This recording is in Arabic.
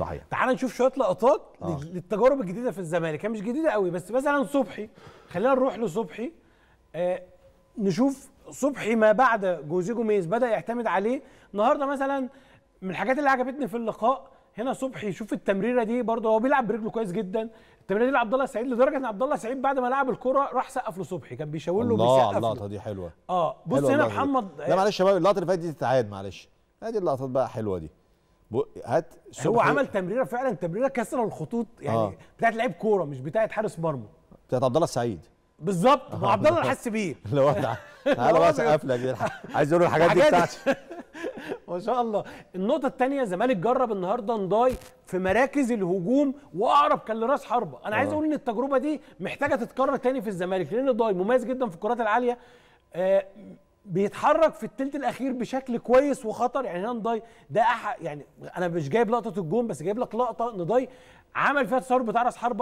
صحيح تعال نشوف شويه لقطات آه. للتجارب الجديده في الزمالك هي مش جديده قوي بس مثلا صبحي خلينا نروح لصبحي آه نشوف صبحي ما بعد جوزيه جوميز بدا يعتمد عليه النهارده مثلا من الحاجات اللي عجبتني في اللقاء هنا صبحي شوف التمريره دي برضه هو بيلعب برجله كويس جدا التمريره دي لعبد الله سعيد لدرجه ان عبد الله سعيد بعد ما لعب الكره راح سقف لصبحي كان بيشاور له الله اللقطه دي حلوه اه بص حلوة هنا محمد لا آه، معلش يا شباب اللقطه اللي فاتت دي تتعاد معلش ادي اللقطات بقى حلوه دي هات يعني هو عمل تمريره فعلا تمريره كسر الخطوط يعني آه. بتاعت لعيب كوره مش بتاعت حارس مرمى بتاعت عبد الله السعيد بالظبط آه. ما عبد الله حس بيه اللي هو تعالى بقى اسقف لك عايز اقول الحاجات دي بتاعتي ما شاء الله النقطه الثانيه الزمالك جرب النهارده نضاي في مراكز الهجوم واقرب كان لراس حربه انا عايز آه. اقول ان التجربه دي محتاجه تتكرر تاني في الزمالك لان ضاي مميز جدا في الكرات العاليه آه، بيتحرك في الثلث الاخير بشكل كويس وخطر يعني نضاي ده أح... يعني انا مش جايب لقطه الجون بس جايب لك لقطه نضاي عمل فيها تصرف بتاع راس حربه